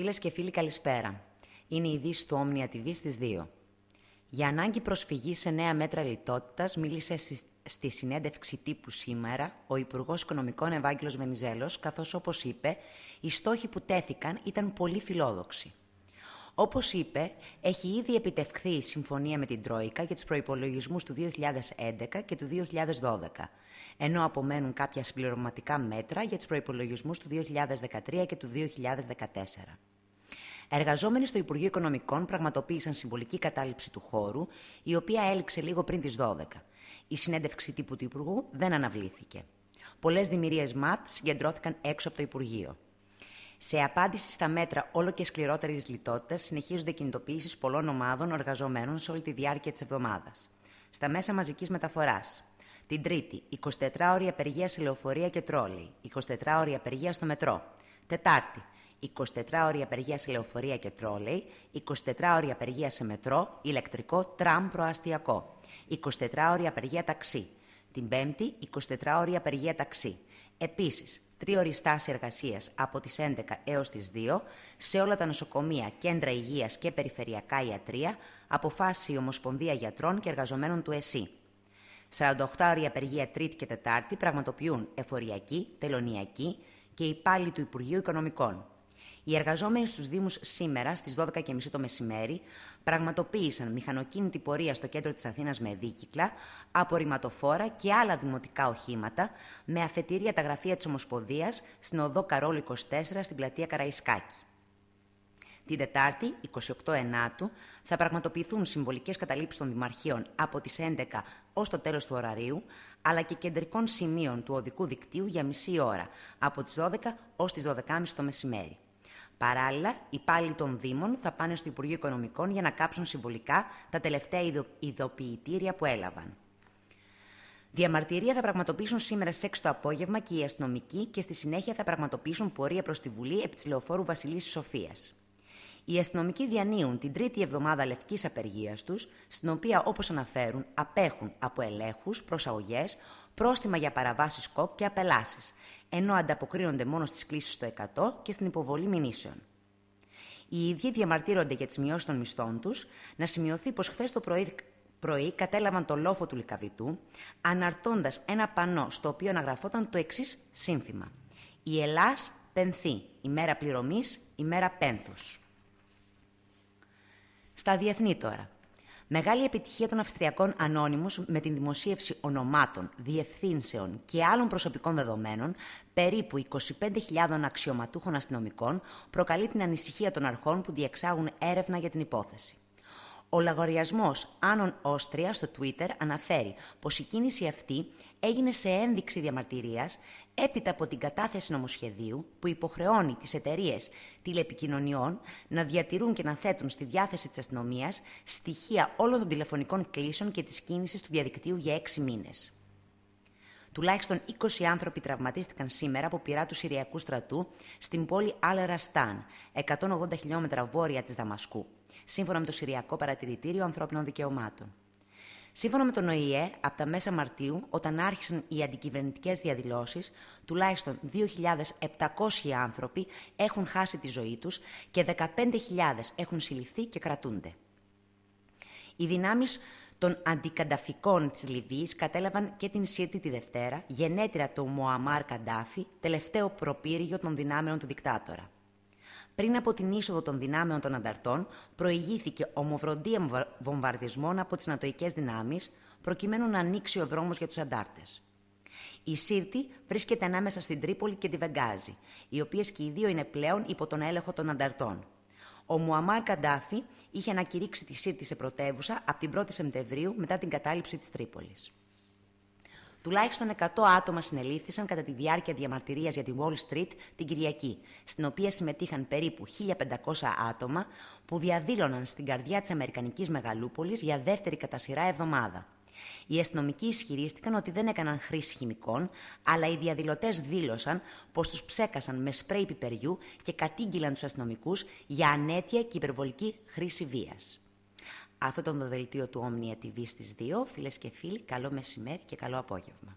Φίλες και φίλοι, καλησπέρα. Είναι η ειδήση του Omnia TV στις 2. Για ανάγκη προσφυγή σε νέα μέτρα λιτότητας, μίλησε στη συνέντευξη τύπου σήμερα ο Υπουργός Οικονομικών Ευάγγελος Βενιζέλος, καθώς όπως είπε, οι στόχοι που τέθηκαν ήταν πολύ φιλόδοξοι. Όπως είπε, έχει ήδη επιτευχθεί η συμφωνία με την Τρόικα για τους προπολογισμού του 2011 και του 2012, ενώ απομένουν κάποια συμπληρωματικά μέτρα για τους προπολογισμού του 2013 και του 2014. Εργαζόμενοι στο Υπουργείο Οικονομικών πραγματοποίησαν συμβολική κατάληψη του χώρου, η οποία έληξε λίγο πριν τις 12. Η συνέντευξη τύπου του Υπουργού δεν αναβλήθηκε. Πολλές δημιουργίες ΜΑΤ συγκεντρώθηκαν έξω από το Υπουργείο. Σε απάντηση στα μέτρα όλο και σκληρότερης λιτότητας, συνεχίζονται κινητοποιήσεις πολλών ομάδων εργαζομένων σε όλη τη διάρκεια της εβδομάδας. Στα μέσα μαζικής μεταφοράς. Την Τρίτη, 24 ώρια απεργία σε λεωφορεία και τρόλι, 24 ώρια απεργία στο μετρό. Τετάρτη, 24 ώρια απεργία σε λεωφορεία και τρόλεϊ, 24 ώρια απεργία σε μετρό, ηλεκτρικό, τραμ προαστιακό, 24 ώρια απεργία ταξί. Την Πέμπτη, 24 ώρια απεργία ταξί. Επίσης, τρίωρη στάση εργασίας από τις 11 έως τις 2 σε όλα τα νοσοκομεία, κέντρα υγείας και περιφερειακά ιατρία, αποφάσισε η Ομοσπονδία Γιατρών και Εργαζομένων του ΕΣΥ. 48 ώρια απεργία Τρίτη και Τετάρτη πραγματοποιούν εφοριακή, τελωνιακή και υπάλληλοι του Υπουργείου Οικονομικών. Οι εργαζόμενοι στους Δήμους σήμερα στις 12.30 το μεσημέρι πραγματοποίησαν μηχανοκίνητη πορεία στο κέντρο της Αθήνας με δίκυκλα, απορριμματοφόρα και άλλα δημοτικά οχήματα με αφετηρία τα γραφεία της Ομοσπονδίας στην οδό Καρόλου 24 στην πλατεία Καραϊσκάκη. Την Τετάρτη, 28 Ενάτου, θα πραγματοποιηθούν συμβολικές καταλήψεις των δημαρχείων από τις 11 ως το τέλος του ωραρίου, αλλά και κεντρικών σημείων του οδικού δικτύου για μισή ώρα, από τις 12 ως τις 12.30 το μεσημέρι. Παράλληλα, οι πάλι των Δήμων θα πάνε στο Υπουργείο Οικονομικών για να κάψουν συμβολικά τα τελευταία ειδοποιητήρια που έλαβαν. Διαμαρτυρία θα πραγματοποιήσουν σήμερα στις 6 το απόγευμα και οι αστυνομικοί και στη συνέχεια θα πραγματοποιήσουν πορεία προς τη Βουλή επί της λεωφόρου Βασιλής Σοφίας. Οι αστυνομικοί διανύουν την τρίτη εβδομάδα λευκής απεργίας τους, στην οποία, όπως αναφέρουν, απέχουν από ελέγχους, προσαγωγές, πρόστιμα για παραβάσεις κόπ και απελάσεις, ενώ ανταποκρίνονται μόνο στις κλήσεις στο 100 και στην υποβολή μηνύσεων. Οι ίδιοι διαμαρτύρονται για τις μειώσεις των μισθών τους, να σημειωθεί πως χθες το πρωί, κατέλαβαν το λόφο του Λικαβητού, αναρτώντας ένα πανό στο οποίο αναγραφόταν το εξής σύνθημα. Η Ελλάς πενθεί, ημέρα πληρωμής, ημέρα πένθους. Στα διεθνή τώρα. Μεγάλη επιτυχία των Αυστριακών Ανώνυμους με την δημοσίευση ονομάτων, διευθύνσεων και άλλων προσωπικών δεδομένων περίπου 25.000 αξιωματούχων αστυνομικών προκαλεί την ανησυχία των αρχών που διεξάγουν έρευνα για την υπόθεση. Ο λαγοριασμός Άνων Όστρια στο Twitter αναφέρει πως η κίνηση αυτή έγινε σε ένδειξη διαμαρτυρίας έπειτα από την κατάθεση νομοσχεδίου που υποχρεώνει τις εταιρείες τηλεπικοινωνιών να διατηρούν και να θέτουν στη διάθεση της αστυνομίας στοιχεία όλων των τηλεφωνικών κλήσεων και της κίνησης του διαδικτύου για έξι μήνες. Τουλάχιστον 20 άνθρωποι τραυματίστηκαν σήμερα από πειρά του Συριακού στρατού στην πόλη Αλεραστάν, 180 χιλιόμετρα βόρεια της Δαμασκού, σύμφωνα με το Συριακό Παρατηρητήριο Ανθρώπινων Δικαιωμάτων. Σύμφωνα με τον ΟΗΕ, από τα μέσα Μαρτίου, όταν άρχισαν οι αντικυβερνητικές διαδηλώσεις, τουλάχιστον 2.700 άνθρωποι έχουν χάσει τη ζωή τους και 15.000 έχουν συλληφθεί και κρατούνται. Οι δυνάμεις των αντικανταφικών της Λιβύης κατέλαβαν και την Σύρτη τη Δευτέρα, γενέτρια του Μωαμάρ Καντάφη, τελευταίο προπύργιο των δυνάμεων του δικτάτορα. Πριν από την είσοδο των δυνάμεων των ανταρτών, προηγήθηκε ομοβροντία βομβαρδισμών από τις νατοικές δυνάμεις, προκειμένου να ανοίξει ο δρόμος για τους αντάρτες. Η Σύρτη βρίσκεται ανάμεσα στην Τρίπολη και τη Βεγγάζη, οι οποίες και οι δύο είναι πλέον υπό τον έλεγχο των ανταρτών. Ο Μουαμάρ Καντάφη είχε ανακηρύξει τη Σύρτη σε πρωτεύουσα από την 1η Σεπτεμβρίου μετά την κατάληψη της Τρίπολης. Τουλάχιστον 100 άτομα συνελήφθησαν κατά τη διάρκεια διαμαρτυρίας για τη Wall Street την Κυριακή, στην οποία συμμετείχαν περίπου 1.500 άτομα που διαδήλωναν στην καρδιά της Αμερικανικής Μεγαλούπολης για δεύτερη κατά σειρά εβδομάδα. Οι αστυνομικοί ισχυρίστηκαν ότι δεν έκαναν χρήση χημικών, αλλά οι διαδηλωτές δήλωσαν πως τους ψέκασαν με σπρέι πιπεριού και κατήγγυλαν τους αστυνομικούς για ανέτεια και υπερβολική χρήση βίας. Αυτό ήταν το δελτίο του Omnia TV στις 2. φίλες και φίλοι, καλό μεσημέρι και καλό απόγευμα.